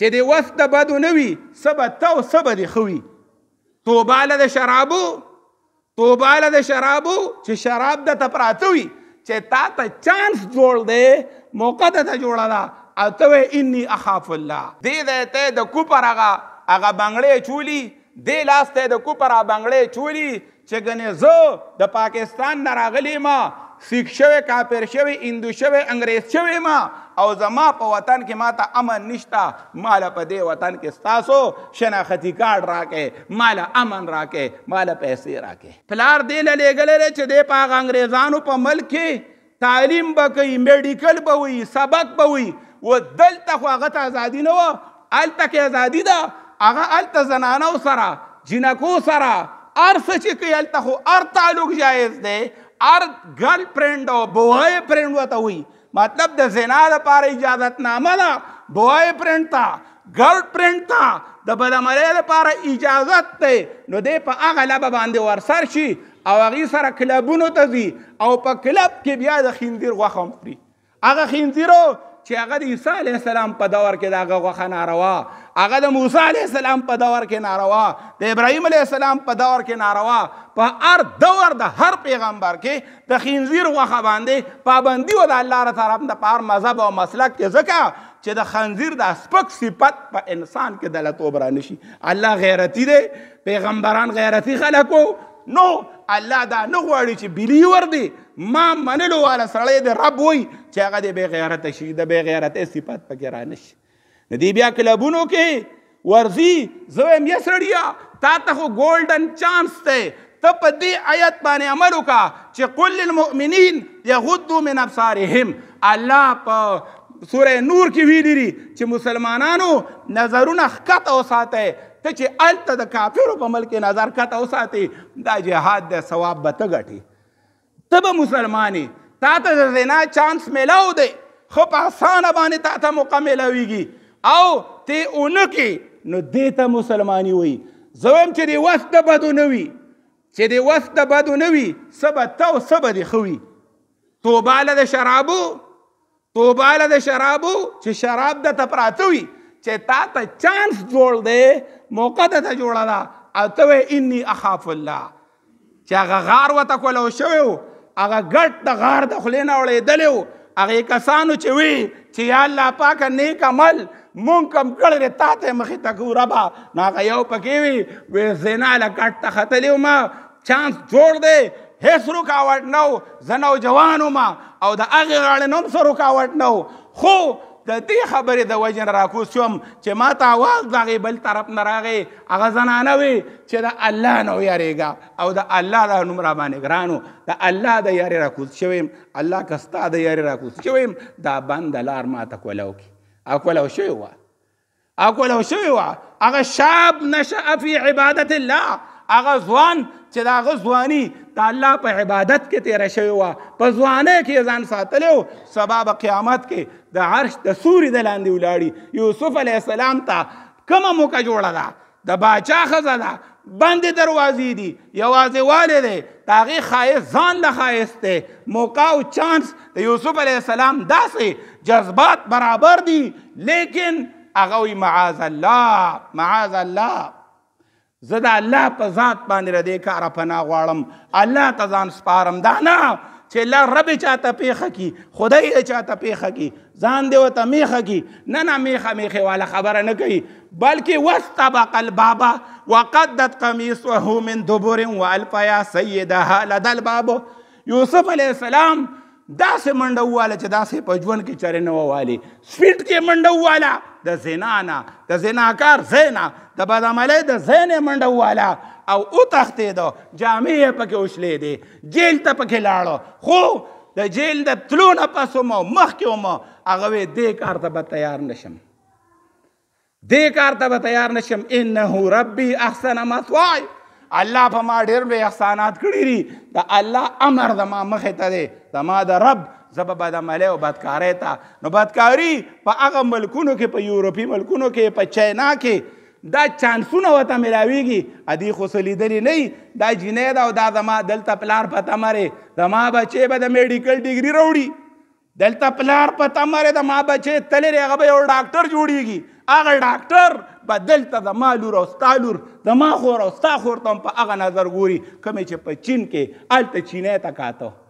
چې د وس د بدو نه وي څه به ته او څه به دې ښه وي توبه له د شرابو توبه له د شرابو چې شراب درته پراته وي چې تا ته چانس جوړ دی موقع درته جوړه ده او ته وایې انی اخاف الله دې ځای ته د کوپر هغه هغه بنګړې چولي دې لاس ته د کوپر هغه بنګړې چولي چې ګنې زه د پاکستان نه راغلی ما سیک شوی کافر شوی هندو شوی انګریز شوی ما او زما په وطن کې ماته امن نشتا مال په دې وطن کې ستاسو شناختی کارت راکې مال امن راکې مال پیسې راکې پلار دې لګلې چې دې په انګريزانو په ملک کې تعلیم بکې میډیکل به وي سبق به وي و دلته خو هغه ته ازادي نه و الته کې ازادي ده هغه الته زنانو سره جنکو سره ار څه چې کوي الته خو ار تعلق جایز دی ار ګرل فرینډ او بوای فرینډ وته وي مطلب د زنا لپاره اجازت نامه ده بوای پرنټ تا ګرل پرنټ تا د بدمرۍ لپاره اجازت دی نو دی په هغه لبه باندې ورسر شي او هغې سره کلبونو ته ځي او په کلب کې بیا د خیندیر غوښه هم خوري هغه خیندیرو چې هغه د عیسی علی السلام په دور کې داغه غوخه ناروا هغه د موسی علی السلام په دور کې ناروا د ابراهیم علی السلام په دور کې ناروا په هر دور د هر پیغمبر کې د خنزیر غوخه باندې پابندي و د الله تعالی طرف د پار مذهب او مسلک کې ځکه چې د خنزیر د سپک صفت په انسان کې دلت وبرانه شي الله غیرتی دی پیغمبران غیرتی خلکو نو الله دا نه غواړي چې بلیور دی ما منلو والا سړی د رب وای چې هغه د بی غیرت شي د بی غیرت صفات پکې را نشي ندی بیا کلبونو کې ورزي زه يم یسړیا تا ته ګولډن چانس ته ته په دې آیت باندې عمل وکا چې قل للمؤمنین یغضوا من ابصارهم الله په سوره نور کې ویلي دي چې مسلمانانو نظرونه خط او ساته ته چې الته د کافرو په ملک نظر خط او ساتي دا جهاد د ثواب به ته ګټي ته به مسلمانې تا ته د زنا چانس میلاو دی خو په اسانه باندې تا ته موقع میلاویږي او ته اونه کې نو دې ته مسلمانی وایي زه وایم چې دې وس د بدو نه وي چې دې وس د بدو نه وي څه به ته او څه به دې ښه وي توبه له د شرابو توبه له د شرابو چې شراب د ته پراته وي چې تا ته چانس جوړ دی موقع د ته جوړه ده او ته وې انی اخاف الله چې هغه غار وته کولی شوی و هغه ګټ د غار د خلینا وړېدلې و هغه کسانو چې وی چې یا الله پاکه نیک عمل مونږ کم کړل تا ته مخې ته کو ربا نو هغه یو پکې وی وې زنا له ګټ ته ختلې ما چانس جوړ دی هیڅ رکاوټ نه و زه نوجوان وم او د هغې غاړې نه هم څه رکاوټ نه خو د دې خبرې د وجه نه راکوز شوم چې ما ته اواز د هغې بل طرف نه راغې هغه زنانه وې چې د الله نه ویارېږه او د الله دا نوم راباندې ګران و د الله د یارې راکوز شوی یم الله که ستا د یارې راکوز شوی یم دا بنده لار ماته کولو کې او کولو شوې وه او کولو شوې وه هغه شاب نشأ فی عبادت الله هغه ځوان چې دا هغه ځواني د الله په عبادت کې تیر شوی و په ځوانه کې ځان ساتلی و سبا به قیامت کې د عرش د سوري د لاندې ولاړي یوسف علیه السلام ته کومه موقع جوړه ده د باچا ښځه ده بندې دروازې دي یوازې والې دی د هغې ښایست ځان له ښایست دی موقع او چانس د یوسف علیه السلام داسې جذبات برابر دي لیکن هغه وایي معاذ الله معاذ الله زه د الله په ذات باندې ردې کاره پناه غواړم الله ته ځان سپارم دا نه چې الله رب چاته پیښه کی خدای یې چاته پیښه کی ځان دې ورته میخه کی نه نه میخه میخه والا خبره نه کوي بلکې واستبق البابا وقدت قمیصه من دبر والف یا سیدها لدى الباب یوسف علیه السلام داسې منډه وواله چې داسې په ژوند کې چرې نه ووالي سپیډ کې منډه وواله د زنا نه د زناکار ځای نه د بدعملۍ د ځای نه منډه وواله او وتښتېده جامې یې پکې وشلېدې جیل ته پکې لاړه خو د جیل د تلو نه پس وم مخکې وم هغه وې دې کار ته به تیار نشم دې کار ته به تیار نشم انه ربي احسن مثوای الله په ما ډېر لوی احسانات کړي دي د الله امر د ما مخې ته دی زما د رب زبه به د ملې او بدکارۍ ته نو بدکاري په هغه ملکونو کې په یوروپي ملکونو کې په چینا کې دا چانسونه وته ملاویږي ادي خو سلیدلی نه دا جنید او دا زما دلته پلار پته مره زما بچي به د میډیکل ډیګری وروړي دلته پلار پته مره د ما بچي تلری هغه به یو ډاکټر جوړیږي هغه ډاکټر په دلته د مالور او ستالور د ما خور او ستا خور ته په هغه نظر ګوري کومې چې په چین کې الته چینه تا کاته